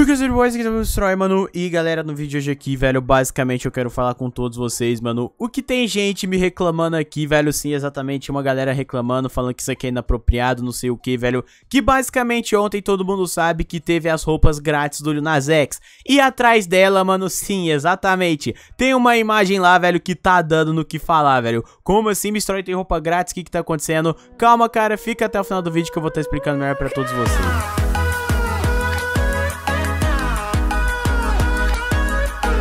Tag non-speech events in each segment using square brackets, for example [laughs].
Burgers and Boys aqui o tá Destroy, mano. E galera, no vídeo de hoje aqui, velho, basicamente eu quero falar com todos vocês, mano. O que tem gente me reclamando aqui, velho, sim, exatamente. Uma galera reclamando, falando que isso aqui é inapropriado, não sei o que, velho. Que basicamente ontem todo mundo sabe que teve as roupas grátis do Lil Nas X. E atrás dela, mano, sim, exatamente. Tem uma imagem lá, velho, que tá dando no que falar, velho. Como assim, Mistroy tem roupa grátis? O que que tá acontecendo? Calma, cara, fica até o final do vídeo que eu vou estar tá explicando melhor pra todos vocês.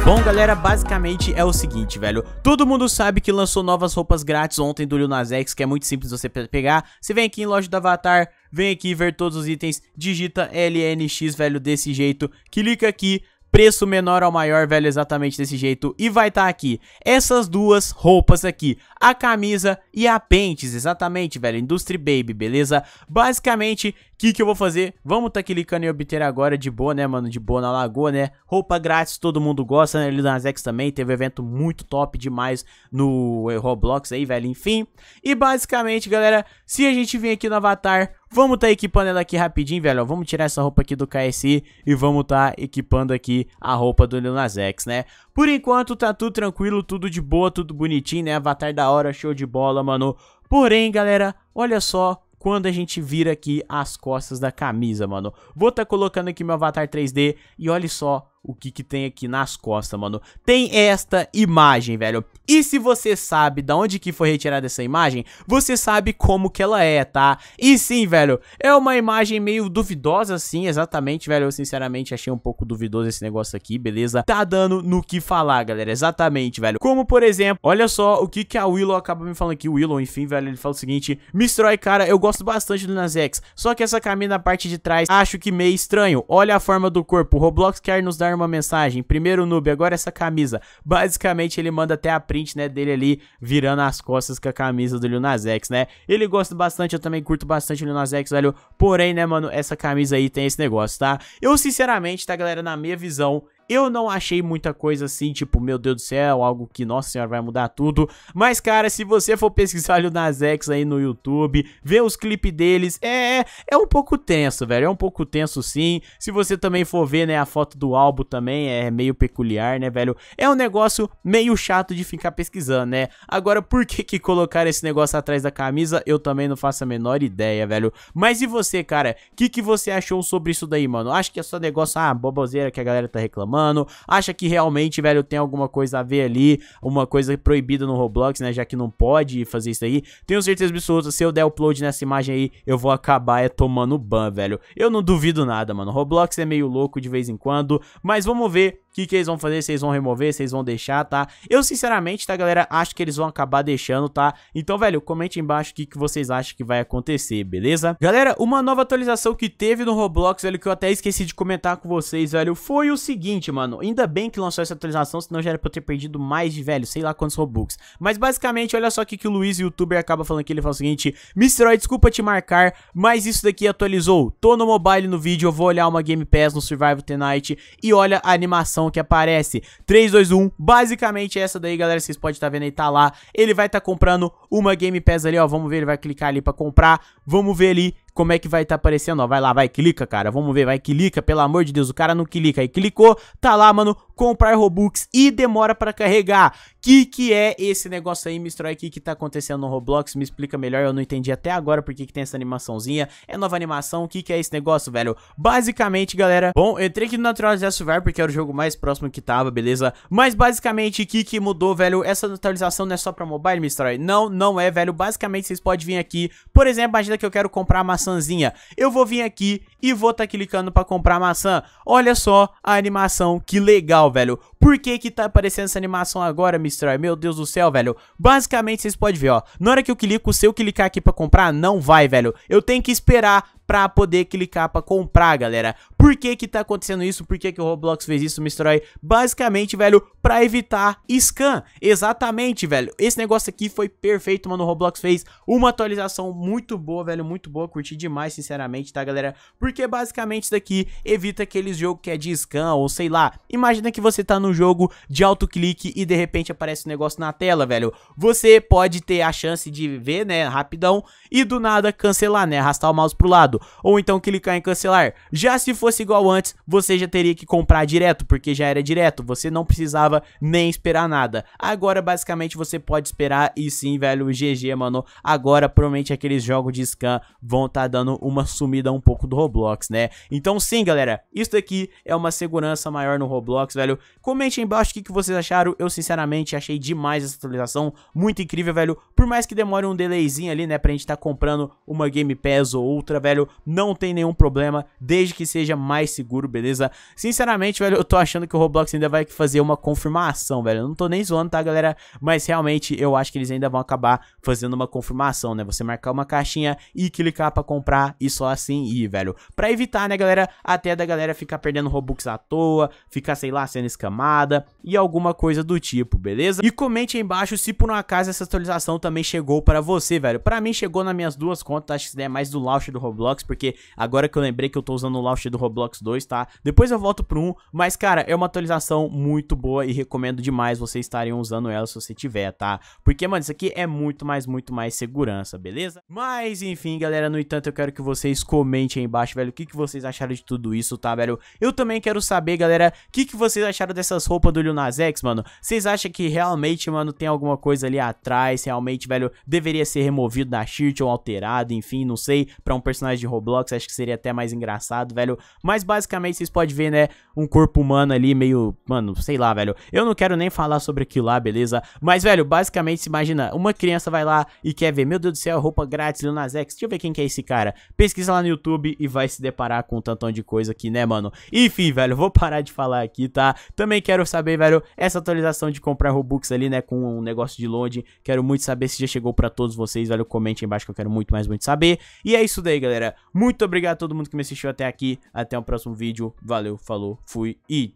Bom, galera, basicamente é o seguinte, velho. Todo mundo sabe que lançou novas roupas grátis ontem do Lil Nas X, que é muito simples você pegar. Você vem aqui em loja do Avatar, vem aqui ver todos os itens, digita LNX, velho, desse jeito. Clica aqui, preço menor ao maior, velho, exatamente desse jeito. E vai estar tá aqui essas duas roupas aqui, a camisa e a pentes, exatamente, velho, Industry Baby, beleza? Basicamente, que que eu vou fazer? Vamos tá clicando em obter agora de boa, né, mano? De boa na lagoa, né? Roupa grátis, todo mundo gosta, né? Lil Nas X também teve um evento muito top demais no eh, Roblox aí, velho, enfim. E basicamente, galera, se a gente vir aqui no Avatar, vamos tá equipando ela aqui rapidinho, velho, Vamos tirar essa roupa aqui do KSI e vamos tá equipando aqui a roupa do Lil Nas X, né? Por enquanto tá tudo tranquilo, tudo de boa, tudo bonitinho, né? Avatar da hora, show de bola, mano. Porém, galera, olha só quando a gente vira aqui as costas da camisa, mano. Vou tá colocando aqui meu avatar 3D e olha só o que que tem aqui nas costas, mano. Tem esta imagem, velho. E se você sabe de onde que foi retirada essa imagem, você sabe como que ela é, tá? E sim, velho, é uma imagem meio duvidosa, assim, exatamente, velho. Eu sinceramente achei um pouco duvidoso esse negócio aqui, beleza? Tá dando no que falar, galera, exatamente, velho. Como, por exemplo, olha só o que que a Willow acaba me falando aqui. O Willow, enfim, velho, ele fala o seguinte. Mistrói, cara, eu gosto bastante do Nas X, só que essa camisa na parte de trás acho que meio estranho. Olha a forma do corpo. O Roblox quer nos dar mandar uma mensagem. Primeiro noob, agora essa camisa. Basicamente ele manda até a print, né, dele ali virando as costas com a camisa do Lil Nas X, né? Ele gosta bastante, eu também curto bastante o Lil Nas X, velho. Porém, né, mano, essa camisa aí tem esse negócio, tá? Eu sinceramente, tá, galera, na minha visão, eu não achei muita coisa assim, tipo, meu Deus do céu, algo que, nossa senhora, vai mudar tudo. Mas, cara, se você for [laughs] pesquisar o Nasex X aí no YouTube, ver os clipes deles, é, é um pouco tenso, velho. É um pouco tenso, sim. Se você também for ver, né, a foto do álbum também é meio peculiar, né, velho? É um negócio meio chato de ficar pesquisando, né? Agora, por que que colocaram esse negócio atrás da camisa? Eu também não faço a menor ideia, velho. Mas e você, cara? O que que você achou sobre isso daí, mano? Acho que é só negócio, ah, boboseira que a galera tá reclamando mano, acha que realmente, velho, tem alguma coisa a ver ali, uma coisa proibida no Roblox, né, já que não pode fazer isso aí. Tenho certeza absoluta, se eu der upload nessa imagem aí, eu vou acabar é tomando ban, velho. Eu não duvido nada, mano. Roblox é meio louco de vez em quando, mas vamos ver o que, que eles vão fazer, se eles vão remover, se eles vão deixar, tá? Eu, sinceramente, tá, galera, acho que eles vão acabar deixando, tá? Então, velho, comente embaixo o que, que vocês acham que vai acontecer, beleza? Galera, uma nova atualização que teve no Roblox, velho, que eu até esqueci de comentar com vocês, velho, foi o seguinte, seguinte, mano. Ainda bem que lançou essa atualização, senão já era pra eu ter perdido mais de, velho, sei lá quantos Robux. Mas basicamente, olha só o que, que o Luiz, youtuber, acaba falando aqui. Ele fala o seguinte: Misteroid, desculpa te marcar, mas isso daqui atualizou. Tô no mobile no vídeo, eu vou olhar uma Game Pass no Survival Tonight e olha a animação que aparece. 3, 2, 1. Basicamente, é essa daí, galera, vocês podem estar tá vendo aí, tá lá. Ele vai estar tá comprando uma Game Pass ali, ó. Vamos ver, ele vai clicar ali pra comprar. Vamos ver ali como é que vai estar tá aparecendo, ó. Vai lá, vai, clica, cara. Vamos ver, vai, clica. Pelo amor de Deus, o cara não clica. Aí clicou, tá lá, mano, comprar Robux e demora para carregar. Que que é esse negócio aí, Mistrói? O que tá acontecendo no Roblox? Me explica melhor, eu não entendi até agora por que tem essa animaçãozinha. É nova animação, o que que é esse negócio, velho? Basicamente, galera, bom, entrei aqui no Natural Disaster Survivor porque era o jogo mais próximo que tava, beleza? Mas basicamente, o que que mudou, velho? Essa atualização não é só pra mobile, Mistrói? Não, não é, velho. Basicamente, vocês podem vir aqui, por exemplo, imagina que eu quero comprar maçã maçãzinha. Eu vou vir aqui e vou tá clicando pra comprar maçã. Olha só a animação, que legal, velho. Por que que tá aparecendo essa animação agora, Mistral? Meu Deus do céu, velho. Basicamente, vocês podem ver, ó. Na hora que eu clico, se eu clicar aqui pra comprar, não vai, velho. Eu tenho que esperar pra poder clicar pra comprar, galera. Por que que tá acontecendo isso? Por que que o Roblox fez isso, Mistroy? Basicamente, velho, pra evitar scan. Exatamente, velho. Esse negócio aqui foi perfeito, mano. O Roblox fez uma atualização muito boa, velho. Muito boa, curti demais, sinceramente, tá, galera? Porque basicamente isso daqui evita aqueles jogos que é de scan ou sei lá. Imagina que você tá num jogo de alto clique e de repente aparece um negócio na tela, velho. Você pode ter a chance de ver, né, rapidão, e do nada cancelar, né, arrastar o mouse pro lado. Ou então clicar em cancelar. Já se fosse igual antes, você já teria que comprar direto, porque já era direto. Você não precisava nem esperar nada. Agora, basicamente, você pode esperar e sim, velho, GG, mano. Agora, provavelmente, aqueles jogos de scan vão estar tá tá dando uma sumida um pouco do Roblox, né? Então sim, galera, isso daqui é uma segurança maior no Roblox, velho. Comente aí embaixo o que, que vocês acharam. Eu, sinceramente, achei demais essa atualização. Muito incrível, velho. Por mais que demore um delayzinho ali, né, pra gente tá comprando uma Game Pass ou outra, velho, não tem nenhum problema, desde que seja mais seguro, beleza? Sinceramente, velho, eu tô achando que o Roblox ainda vai fazer uma confirmação, velho. Eu não tô nem zoando, tá, galera? Mas realmente eu acho que eles ainda vão acabar fazendo uma confirmação, né? Você marcar uma caixinha e clicar pra comprar e só assim ir, velho. Pra evitar, né, galera, até da galera ficar perdendo Robux à toa, ficar, sei lá, sendo escamada e alguma coisa do tipo, beleza? E comente aí embaixo se por um acaso essa atualização também chegou para você, velho. Pra mim chegou nas minhas duas contas, acho que isso é mais do launch do Roblox, porque agora que eu lembrei que eu tô usando o launch do Roblox 2, tá? Depois eu volto pro 1, mas, cara, é uma atualização muito boa e recomendo demais vocês estarem usando ela se você tiver, tá? Porque, mano, isso aqui é muito mais, muito mais segurança, beleza? Mas, enfim, galera, no entanto, Portanto, eu quero que vocês comentem aí embaixo, velho, o que, que vocês acharam de tudo isso, tá, velho? Eu também quero saber, galera, o que, que vocês acharam dessas roupas do Lil X, mano? Vocês acham que realmente, mano, tem alguma coisa ali atrás? Realmente, velho, deveria ser removido da shirt ou alterado, enfim, não sei. Pra um personagem de Roblox, acho que seria até mais engraçado, velho. Mas, basicamente, vocês podem ver, né, um corpo humano ali meio, mano, sei lá, velho. Eu não quero nem falar sobre aquilo lá, beleza? Mas, velho, basicamente, se imagina, uma criança vai lá e quer ver, meu Deus do céu, roupa grátis, Lil X, deixa eu ver quem que é esse cara, pesquisa lá no YouTube e vai se deparar com um tantão de coisa aqui, né, mano? Enfim, velho, vou parar de falar aqui, tá? Também quero saber, velho, essa atualização de comprar Robux ali, né, com um negócio de load. Quero muito saber se já chegou para todos vocês, velho. Comente aí embaixo que eu quero muito, mais muito saber. E é isso daí, galera. Muito obrigado a todo mundo que me assistiu até aqui. Até o próximo vídeo. Valeu, falou, fui e